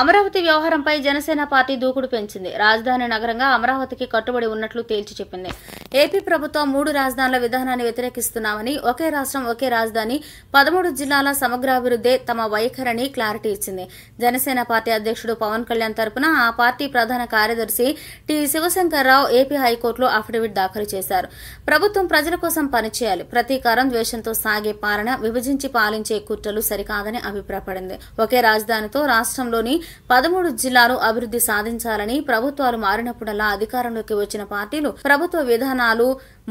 అమరావతి వ్యవహారంపై జనసేన పార్టీ దూకుడు పెంచింది రాజధాని నగరంగా అమరావతికి కట్టుబడి ఉన్నట్లు తేల్చి చెప్పింది ఏపీ ప్రభుత్వం మూడు రాజధానుల విధానాన్ని వ్యతిరేకిస్తున్నామని ఒకే రాష్ట్రం ఒకే రాజధాని పదమూడు జిల్లాల సమగ్రాభివృద్దే తమ వైఖరిని క్లారిటీ ఇచ్చింది జనసేన పార్టీ అధ్యక్షుడు పవన్ కళ్యాణ్ తరపున ఆ పార్టీ ప్రధాన కార్యదర్శి టి శివశంకర్రావు ఏపీ హైకోర్టులో అఫిడవిట్ దాఖలు చేశారు ప్రభుత్వం ప్రజల కోసం పనిచేయాలి ప్రతీకారం ద్వేషంతో సాగే పాలన విభజించి పాలించే కుట్రలు సరికాదని అభిప్రాయపడింది ఒకే రాజధానితో రాష్ట్రంలోని పదమూడు జిల్లాలు అభివృద్ధి సాధించాలని ప్రభుత్వాలు మారినప్పుడల్లా అధికారంలోకి వచ్చిన పార్టీలు ప్రభుత్వ విధానాలు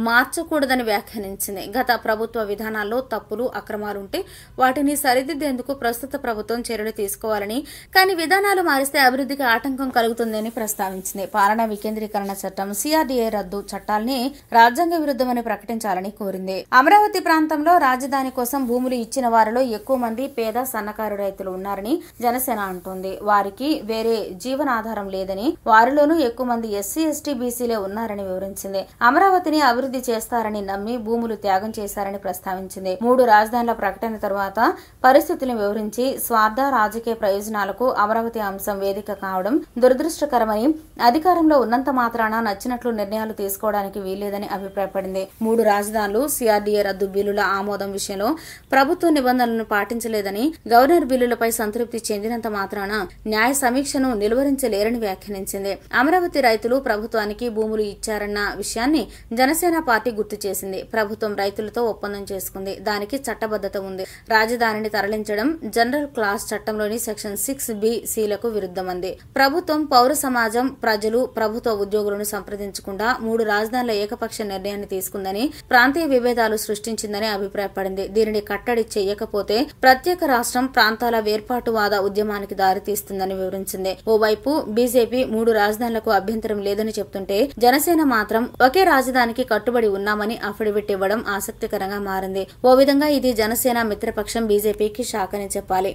మార్చకూడదని వ్యాఖ్యానించింది గత ప్రభుత్వ విధానాల్లో తప్పులు అక్రమాలుంటే వాటిని సరిదిద్దేందుకు ప్రస్తుత ప్రభుత్వం చర్యలు తీసుకోవాలని కానీ విధానాలు మారిస్తే అభివృద్ధికి ఆటంకం కలుగుతుందని ప్రస్తావించింది పాలన వికేంద్రీకరణ చట్టం సిఆర్డీఏ రద్దు చట్టాల్ని రాజ్యాంగ విరుద్ధమని ప్రకటించాలని కోరింది అమరావతి ప్రాంతంలో రాజధాని కోసం భూములు ఇచ్చిన వారిలో ఎక్కువ మంది పేద సన్నకారు రైతులు ఉన్నారని జనసేన అంటోంది వారికి వేరే జీవనాధారం లేదని వారిలోనూ ఎక్కువ మంది ఎస్సీ ఎస్టీ బీసీలే ఉన్నారని వివరించింది అమరావతిని అభివృద్ధి అభివృద్ధి చేస్తారని నమ్మి భూములు త్యాగం చేశారని ప్రస్తావించింది మూడు రాజధానుల ప్రకటన తర్వాత పరిస్థితులను వివరించి స్వార్థ రాజకీయ ప్రయోజనాలకు అమరావతి అంశం వేదిక కావడం దురదృష్టకరమని అధికారంలో ఉన్నంత మాత్రాన నచ్చినట్లు నిర్ణయాలు తీసుకోవడానికి వీల్లేదని అభిప్రాయపడింది మూడు రాజధానులు సిఆర్డీఏ రద్దు బిల్లుల ఆమోదం విషయంలో ప్రభుత్వ నిబంధనలను పాటించలేదని గవర్నర్ బిల్లులపై సంతృప్తి చెందినంత మాత్రాన న్యాయ సమీక్షను నిలువరించలేరని వ్యాఖ్యానించింది అమరావతి రైతులు ప్రభుత్వానికి భూములు ఇచ్చారన్న విషయాన్ని జనసేన జనసేన పార్టీ గుర్తు చేసింది ప్రభుత్వం రైతులతో ఒప్పందం చేసుకుంది దానికి చట్టబద్ధత ఉంది రాజధానిని తరలించడం జనరల్ క్లాస్ చట్టంలోని సెక్షన్ సిక్స్ బి సిలకు విరుద్ధమంది ప్రభుత్వం పౌర సమాజం ప్రజలు ప్రభుత్వ ఉద్యోగులను సంప్రదించకుండా మూడు రాజధానుల ఏకపక్ష నిర్ణయాన్ని తీసుకుందని ప్రాంతీయ విభేదాలు సృష్టించిందని అభిప్రాయపడింది దీనిని కట్టడి చేయకపోతే ప్రత్యేక రాష్ట్రం ప్రాంతాల వేర్పాటువాద ఉద్యమానికి దారితీస్తుందని వివరించింది ఓవైపు బీజేపీ మూడు రాజధానులకు అభ్యంతరం లేదని చెప్తుంటే జనసేన మాత్రం ఒకే రాజధానికి కట్టు కట్టుబడి ఉన్నామని అఫిడవిట్ ఇవ్వడం ఆసక్తికరంగా మారింది ఓ విధంగా ఇది జనసేన మిత్రపక్షం బీజేపీకి షాక్ అని చెప్పాలి